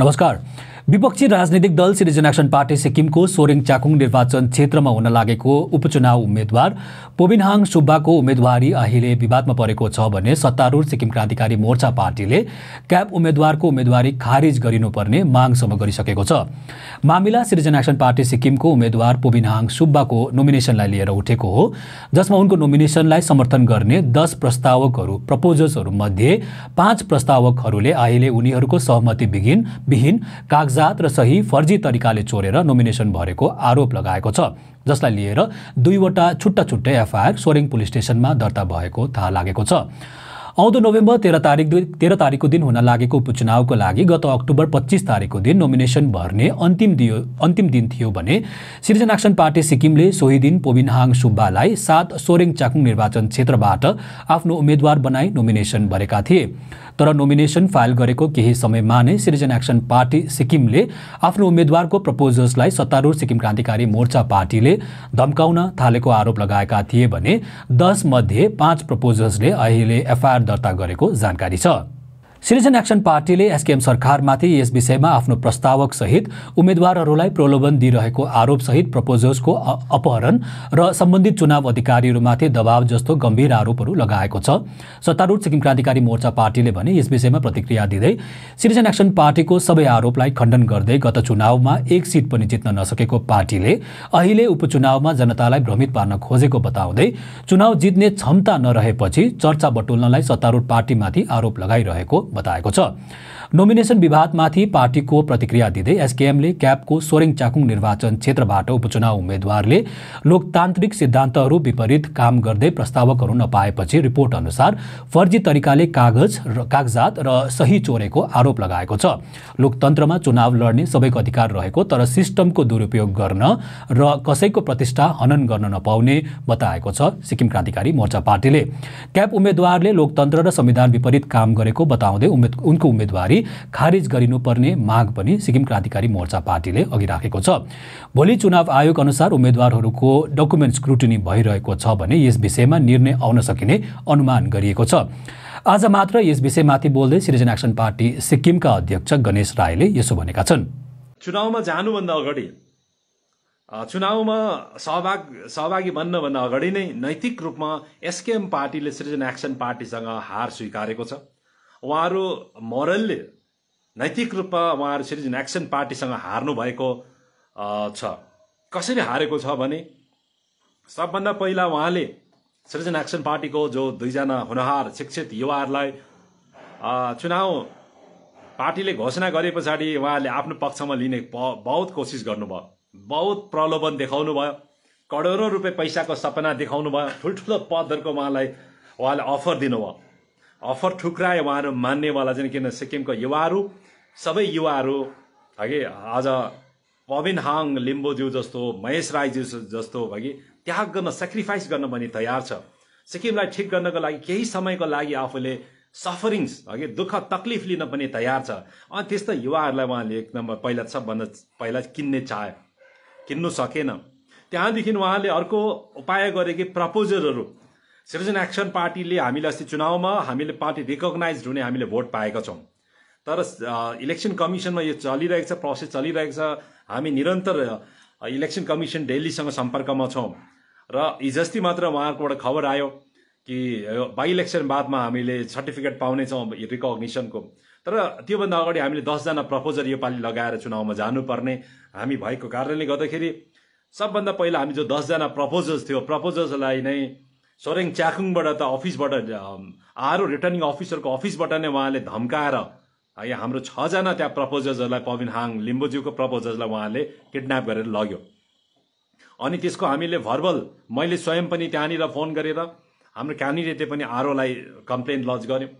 नमस्कार विपक्षी राजनीतिक दल सिटिजन एक्सन पार्टी सिक्किमको सोरेङ चाकुङ निर्वाचन क्षेत्रमा हुन लागेको उपचुनाव उम्मेद्वार पोबिनहाङ सुब्बाको उम्मेद्वारी अहिले विवादमा परेको छ भने सत्तारूढ सिक्किम क्रान्तिकारी मोर्चा पार्टीले क्याब उम्मेद्वारको उम्मेद्वारी खारिज गरिनुपर्ने मागसम्म गरिसकेको छ मामिला सिटिजन एक्सन पार्टी सिक्किमको उम्मेद्वार पोबिनहाङ सुब्बाको नोमिनेसनलाई लिएर उठेको हो जसमा उनको नोमिनेसनलाई समर्थन गर्ने दस प्रस्तावकहरू प्रपोजल्सहरूमध्ये पाँच प्रस्तावकहरूले अहिले उनीहरूको सहमति विहीन विहीन कागज आजाद र सही फर्जी तरिकाले चोरेर नोमिनेसन भरेको आरोप लगाएको छ जसलाई लिएर दुईवटा छुट्टा छुट्टै एफआइआर सोरेङ पुलिस स्टेसनमा दर्ता भएको थाहा लागेको छ आउँदो नोभेम्बर तेह्र तारिक दुई तेह्र तारिकको दिन हुन लागेको उपचुनावको लागि गत अक्टोबर पच्चिस तारिकको दिन नोमिनेसन भर्ने अन्तिम दियो अन्तिम दिन थियो भने सिटिजन एक्सन पार्टी सिक्किमले सोही दिन पोबिनहाङ सुब्बालाई सात सोरेङ चाकुङ निर्वाचन क्षेत्रबाट आफ्नो उम्मेद्वार बनाई नोमिनेसन भरेका थिए तर नोमिनेसन फाइल गरेको केही समयमा नै सिटिजन एक्सन पार्टी सिक्किमले आफ्नो उम्मेद्वारको प्रपोजल्सलाई सत्तारूढ सिक्किम क्रान्तिकारी मोर्चा पार्टीले धम्काउन थालेको आरोप लगाएका थिए भने दसमध्ये पाँच प्रपोजल्सले अहिले एफआइआर दर्ता गरेको जानकारी छ सिटिजन एक्सन पार्टीले एसकेएम सरकारमाथि यस विषयमा आफ्नो प्रस्तावक सहित उम्मेद्वारहरूलाई प्रलोभन दिइरहेको आरोपसहित प्रपोजल्सको अपहरण र सम्बन्धित चुनाव अधिकारीहरूमाथि दबाव जस्तो गम्भीर आरोपहरू लगाएको छ सत्तारूढ सिक्किम क्रान्तिकारी मोर्चा पार्टीले भने यस विषयमा प्रतिक्रिया दिँदै सिटिजन एक्सन पार्टीको सबै आरोपलाई खण्डन गर्दै गत चुनावमा एक सिट पनि जित्न नसकेको पार्टीले अहिले उपचुनावमा जनतालाई भ्रमित पार्न खोजेको बताउँदै चुनाव जित्ने क्षमता नरहेपछि चर्चा बटुल्नलाई सत्तारूढ पार्टीमाथि आरोप लगाइरहेको बताएको छ नोमिनेसन विवादमाथि पार्टीको प्रतिक्रिया दिँदै एसकेएमले क्यापको सोरेङ चाकुङ निर्वाचन क्षेत्रबाट उपचुनाव उम्मेद्वारले लोकतान्त्रिक सिद्धान्तहरू विपरीत काम गर्दै प्रस्तावकहरू नपाएपछि रिपोर्ट अनुसार फर्जी तरिकाले कागज र कागजात र सही चोरेको आरोप लगाएको छ लोकतन्त्रमा चुनाव लड्ने सबैको अधिकार रहेको तर सिस्टमको दुरुपयोग गर्न र कसैको प्रतिष्ठा हनन गर्न नपाउने बताएको छ सिक्किम क्रान्तिकारी मोर्चा पार्टीले क्याप उम्मेद्वारले लोकतन्त्र र संविधान विपरीत काम गरेको बताउँदै उनको उम्मेद्वारी खारिज गरिनुपर्ने माग पनि सिक्किम क्रान्तिकारी मोर्चा पार्टीले अघि राखेको छ भोलि चुनाव आयोग अनुसार उम्मेद्वारहरूको डकुमेन्ट स्क्रुटिनी भइरहेको छ भने यस विषयमा निर्णय आउन सकिने अनुमान गरिएको छ आज मात्र यस विषयमाथि बोल्दै सिरिजन एक्सन पार्टी सिक्किमका अध्यक्ष गणेश राईले यसो भनेका छन् चुनावमा जानुभन्दा अगाडि चुनावमा सहभाग सहभागी बन्नभन्दा अगाडि नै नैतिक रूपमा एसकेएम पार्टीले सृजन एक्सन पार्टीसँग हार स्वीकारेको छ उहाँहरू मोरल्ली नैतिक रूपमा उहाँहरू सिटिजन एक्सन पार्टीसँग हार्नु भएको छ कसरी हारेको छ भने सबभन्दा पहिला उहाँले सृजन एक्सन पार्टीको जो दुईजना हुनहार शिक्षित युवाहरूलाई चुनाव पार्टीले घोषणा गरे पछाडि उहाँहरूले आफ्नो पक्षमा लिने बहुत कोसिस गर्नुभयो बहुत प्रलोभन देखाउनु भयो करोडौँ रुपियाँ पैसाको सपना देखाउनु भयो ठुल्ठुलो पदहरूको उहाँलाई उहाँले अफर दिनुभयो अफर ठुक्रायो उहाँहरू मान्नेवाला चाहिँ किन सिक्किमको युवाहरू सबै युवाहरू हगि आज पविन हाङ लिम्बोज्यू जस्तो महेश राईज्यू जस्तो हगि त्याग गर्न सेक्रिफाइस गर्न पनि तयार छ सिक्किमलाई ठिक गर्नको लागि केही समयको लागि आफूले सफरिङ्स हगि दुःख तक्लिफ लिन पनि तयार छ अनि त्यस्तो युवाहरूलाई उहाँले एक नम्बर पहिला सबभन्दा पहिला किन्ने चाह्यो किन्नु सकेन त्यहाँदेखि उहाँले अर्को उपाय गरे कि प्रपोजलहरू सिटिजन एक्सन पार्टीले हामीले अस्ति चुनावमा हामीले पार्टी रिकगनाइज हुने हामीले भोट पाएका छौँ तर इलेक्सन कमिसनमा यो चलिरहेको छ प्रोसेस चलिरहेको छ हामी निरन्तर इलेक्सन कमिसन डेलीसँग सम्पर्कमा छौँ र हिजोअस्ति मात्र उहाँहरूकोबाट खबर आयो कि बाई इलेक्सन बादमा हामीले सर्टिफिकेट पाउनेछौँ रिकग्निसनको तर त्योभन्दा अगाडि हामीले दसजना प्रपोजर योपालि लगाएर चुनावमा जानुपर्ने हामी भएको कारणले गर्दाखेरि सबभन्दा पहिला हामी जो दसजना प्रपोजल्स थियो प्रपोजल्सलाई नै सोरेङ च्याखुङबाट त अफिसबाट आरो रिटर्निङ अफिसरको अफिसबाट नै उहाँले धम्काएर यहाँ हाम्रो छजना त्यहाँ प्रपोजर्सहरूलाई पविन हाङ लिम्बुज्यूको प्रपोजर्सलाई उहाँले किडन्याप गरेर लग्यो अनि त्यसको हामीले भर्बल मैले स्वयं पनि त्यहाँनिर फोन गरेर हाम्रो क्यान्डिडेटले पनि आरओलाई कम्प्लेन लज गऱ्यौँ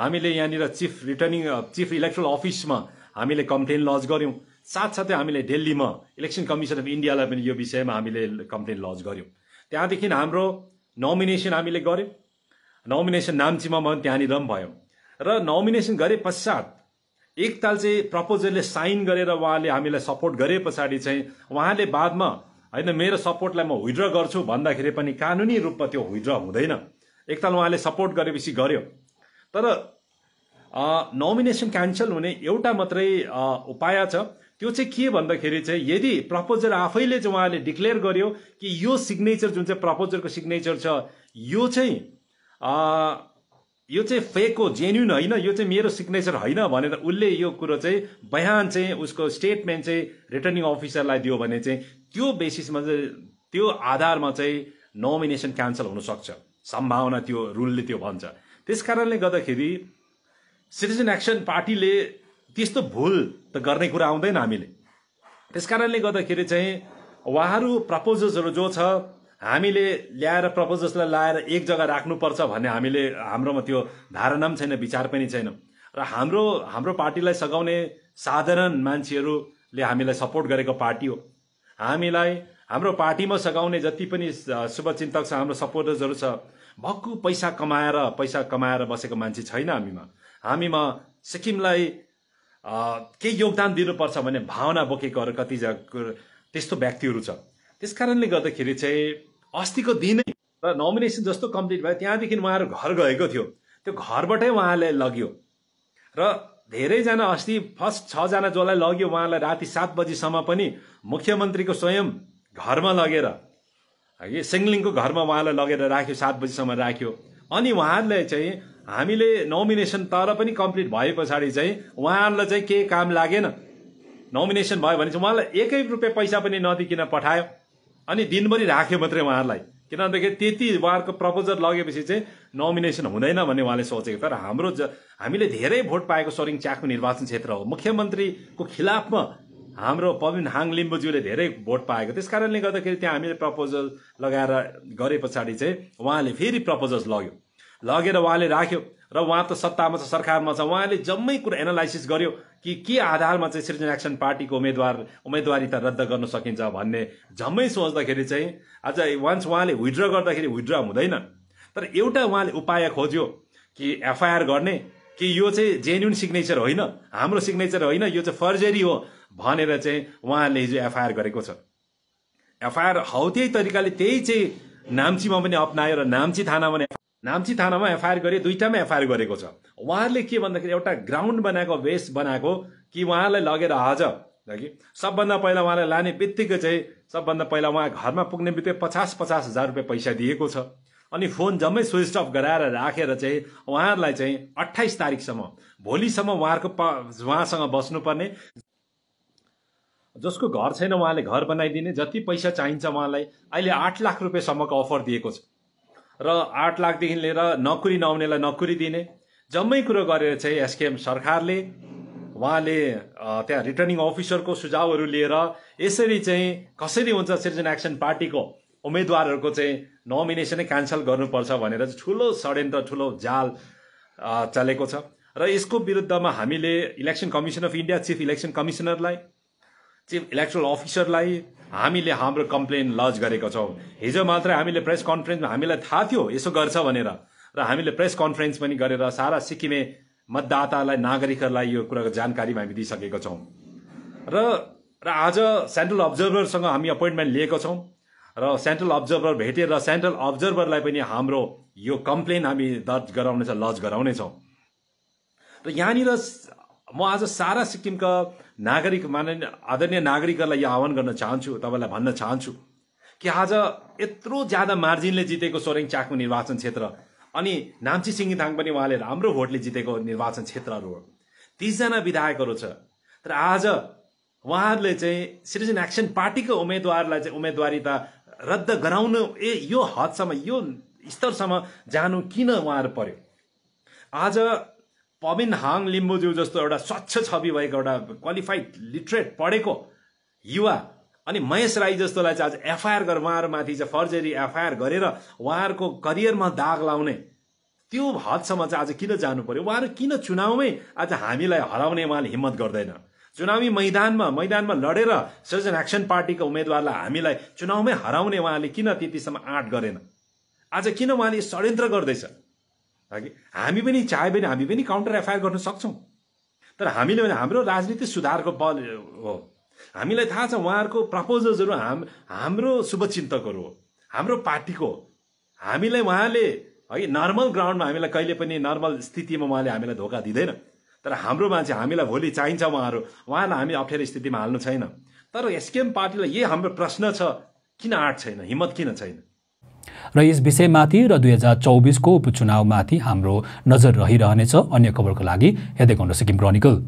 हामीले यहाँनिर चिफ रिटर्निङ चिफ इलेक्ट्रल अफिसमा हामीले कम्प्लेन लज गऱ्यौँ साथसाथै हामीले दिल्लीमा इलेक्सन कमिसन अफ इन्डियालाई पनि यो विषयमा हामीले कम्प्लेन लज गऱ्यौँ त्यहाँदेखि हाम्रो नोमिनेसन हामीले गऱ्यौँ नोमिनेसन नाम्चीमा म त्यहाँनिर पनि भयो र नोमिनेसन गरे पश्चात एकताल चाहिँ प्रपोजलले साइन गरेर उहाँले हामीलाई सपोर्ट गरे पछाडि चाहिँ उहाँले बादमा होइन मेरो सपोर्टलाई म विड्र गर्छु भन्दाखेरि पनि कानुनी रूपमा त्यो विड्र हुँदैन एकताल उहाँले सपोर्ट गरेपछि गर्यो तर नोमिनेसन क्यान्सल हुने एउटा मात्रै उपाय छ त्यो चाहिँ के भन्दाखेरि चाहिँ यदि प्रपोजर आफैले चाहिँ उहाँले डिक्लेयर गर्यो कि यो सिग्नेचर जुन चाहिँ प्रपोजरको सिग्नेचर छ यो चाहिँ यो चाहिँ फेक हो जेन्युन होइन यो चाहिँ मेरो सिग्नेचर होइन भनेर उसले यो कुरो चाहिँ बयान चाहिँ उसको स्टेटमेन्ट चाहिँ रिटर्निङ अफिसरलाई दियो भने चाहिँ त्यो बेसिसमा चाहिँ त्यो आधारमा चाहिँ नोमिनेसन क्यान्सल हुनसक्छ सम्भावना त्यो रुलले त्यो भन्छ त्यस कारणले गर्दाखेरि सिटिजन एक्सन पार्टीले त्यस्तो भुल त गर्ने कुरा आउँदैन हामीले त्यस कारणले गर्दाखेरि चाहिँ उहाँहरू प्रपोजल्सहरू जो छ हामीले ल्याएर प्रपोजल्सलाई लाएर एक जग्गा राख्नुपर्छ भन्ने हामीले हाम्रोमा त्यो धारणा पनि छैन विचार पनि छैन र हाम्रो हाम्रो पार्टीलाई सघाउने साधारण मान्छेहरूले हामीलाई सपोर्ट गरेको पार्टी हो हामीलाई हाम्रो पार्टीमा सघाउने जति पनि शुभचिन्तक छ हाम्रो सपोर्टर्सहरू छ भक्कु पैसा कमाएर पैसा कमाएर बसेको मान्छे छैन हामीमा हामीमा सिक्किमलाई केही योगदान दिनुपर्छ भन्ने भावना बोकेकोहरू कतिजना त्यस्तो व्यक्तिहरू छ त्यस कारणले गर्दाखेरि चाहिँ अस्तिको दिनै र नोमिनेसन जस्तो कम्प्लिट भयो त्यहाँदेखि उहाँहरू घर गएको थियो त्यो घरबाटै उहाँलाई लग्यो र धेरैजना अस्ति फर्स्ट छजना जसलाई लग्यो उहाँलाई राति सात बजीसम्म पनि मुख्यमन्त्रीको स्वयं घरमा लगेर है सिङ्लिङको घरमा उहाँलाई लगेर राख्यो सात बजीसम्म राख्यो अनि उहाँहरूले चाहिँ हामीले नोमिनेसन तर पनि कम्प्लिट भए पछाडि चाहिँ उहाँहरूलाई चाहिँ केही काम लागेन नोमिनेसन भयो भने चाहिँ उहाँलाई एकै रुपियाँ पैसा पनि नदिकन पठायो अनि दिनभरि राख्यो मात्रै उहाँहरूलाई किन त्यति उहाँहरूको प्रपोजल लगेपछि चाहिँ नोमिनेसन हुँदैन भन्ने उहाँले सोचेको तर हाम्रो ज हामीले धेरै भोट पाएको सोरिङ च्याखु निर्वाचन क्षेत्र हो मुख्यमन्त्रीको खिलाफमा हाम्रो पविन हाङ लिम्बुज्यूले धेरै भोट पाएको त्यस कारणले गर्दाखेरि त्यहाँ हामीले प्रपोजल लगाएर गरे पछाडि चाहिँ उहाँले फेरि प्रपोजल लग्यो लगेर उहाँले राख्यो र उहाँ त सत्तामा छ सरकारमा छ उहाँले जम्मै कुरो एनालाइसिस गर्यो कि के आधारमा चाहिँ सृजन एक्सन पार्टीको उम्मेदवार त रद्द गर्न सकिन्छ भन्ने जम्मै सोच्दाखेरि चाहिँ आज वान्स उहाँले विड्र गर्दाखेरि विड्र हुँदैन तर एउटा उहाँले उपाय खोज्यो कि एफआइआर गर्ने कि यो चाहिँ जेन्युन सिग्नेचर होइन हाम्रो सिग्नेचर होइन यो चाहिँ फर्जरी हो भनेर चाहिँ उहाँले हिजो एफआइआर गरेको छ एफआइआर हौ त्यही तरिकाले त्यही चाहिँ नाम्चीमा पनि अप्नायो र नाम्ची थानामा पनि नाम्ची थानामा एफआइआर गरे दुइटामा एफआइआर गरेको छ उहाँहरूले के भन्दाखेरि एउटा ग्राउन्ड बनाएको बेस बनाएको कि उहाँलाई लगेर आज कि सबभन्दा पहिला उहाँलाई लाने बित्तिकै चाहिँ सबभन्दा पहिला उहाँ घरमा पुग्ने बित्तिकै पचास पचास हजार रुपियाँ पैसा दिएको छ अनि फोन जम्मै स्विच अफ गराएर राखेर चाहिँ उहाँहरूलाई चाहिँ अठाइस तारिकसम्म भोलिसम्म उहाँहरूको प उहाँसँग बस्नुपर्ने जसको घर छैन उहाँले घर बनाइदिने जति पैसा चाहिन्छ उहाँलाई अहिले आठ लाख रुपियाँसम्मको अफर दिएको छ र आठ लाखदेखि लिएर नोकरी नहुनेलाई नोकरी दिने जम्मै कुरो गरेर चाहिँ एसकेएम सरकारले उहाँले त्यहाँ रिटर्निङ अफिसरको सुझावहरू लिएर यसरी चाहिँ कसरी हुन्छ सिटिजन एक्सन पार्टीको उम्मेदवारहरूको चाहिँ नोमिनेसनै क्यान्सल गर्नुपर्छ भनेर चाहिँ ठुलो षड्यन्त्र ठुलो जाल चलेको छ र यसको विरुद्धमा हामीले election commission of India chief election कमिसनरलाई चिफ इलेक्ट्रल अफिसरलाई हामीले हाम्रो कम्प्लेन लज गरेका छौँ हिजो मात्रै हामीले प्रेस कन्फरेन्समा हामीलाई थाहा थियो यसो गर्छ भनेर र हामीले प्रेस कन्फरेन्स पनि गरेर सारा सिक्किमे मतदातालाई नागरिकहरूलाई यो कुराको जानकारी हामी दिइसकेका छौँ र र आज सेन्ट्रल अब्जर्भरसँग हामी अपोइन्टमेन्ट लिएका छौँ र सेन्ट्रल अब्जर्भर भेटेर सेन्ट्रल अब्जर्भरलाई पनि हाम्रो यो कम्प्लेन हामी दर्ज गराउनेछ लज गराउनेछौँ र यहाँनिर म आज सारा सिक्किमका नागरिक माननीय आदरणीय नागरिकहरूलाई यो आह्वान गर्न चाहन्छु तपाईँलाई भन्न चाहन्छु कि आज यत्रो ज्यादा मार्जिनले जितेको सोरेङ चाकु निर्वाचन क्षेत्र अनि नाम्ची सिङ्गिथाङ पनि उहाँले राम्रो भोटले जितेको निर्वाचन क्षेत्रहरू हो तिसजना विधायकहरू छ तर आज उहाँहरूले चाहिँ सिटिजन एक्सन पार्टीको उम्मेदवारलाई चाहिँ त रद्द गराउनु ए यो हदसम्म यो स्तरसम्म जानु किन उहाँहरू पर्यो आज पबिन हाङ लिम्बुज्यू जस्तो एउटा स्वच्छ छवि भएको एउटा क्वालिफाइड लिटरेट पढेको युवा अनि महेश राई जस्तोलाई चाहिँ आज एफआइआर गरेर उहाँहरूमाथि चाहिँ फर्जरी एफआइआर गरेर उहाँहरूको करियरमा दाग लाउने त्यो हदसम्म चाहिँ आज किन जानु पर्यो उहाँहरू किन चुनावमै आज हामीलाई हराउने उहाँले हिम्मत गर्दैन चुनावी मैदानमा मैदानमा लडेर सिटिजन एक्सन पार्टीको उम्मेद्वारलाई हामीलाई चुनावमै हराउने उहाँले किन त्यतिसम्म आँट गरेन आज किन उहाँले षड्यन्त्र गर्दैछ हगि हामी पनि चाह्यो भने हामी पनि काउन्टर एफआइआर गर्न सक्छौँ तर हामीले भने हाम्रो राजनीति सुधारको बल हो हामीलाई थाहा छ उहाँहरूको प्रपोजल्सहरू हाम हाम्रो शुभचिन्तकहरू हो हाम्रो पार्टीको हामीलाई उहाँले है नर्मल ग्राउन्डमा हामीलाई कहिले पनि नर्मल स्थितिमा उहाँले हामीलाई धोका दिँदैन तर हाम्रो मान्छे हामीलाई भोलि चाहिन्छ उहाँहरू उहाँलाई हामी अप्ठ्यारो स्थितिमा हाल्नु छैन तर एसकेएम पार्टीलाई यही हाम्रो प्रश्न छ किन आँट छैन हिम्मत किन छैन र यस विषयमाथि र दुई हजार चौबिसको उपचुनावमाथि हाम्रो नजर रहिरहनेछ अन्य खबरको लागि हेर्दै गर्नुहोस् सिक्किम क्रोनिकल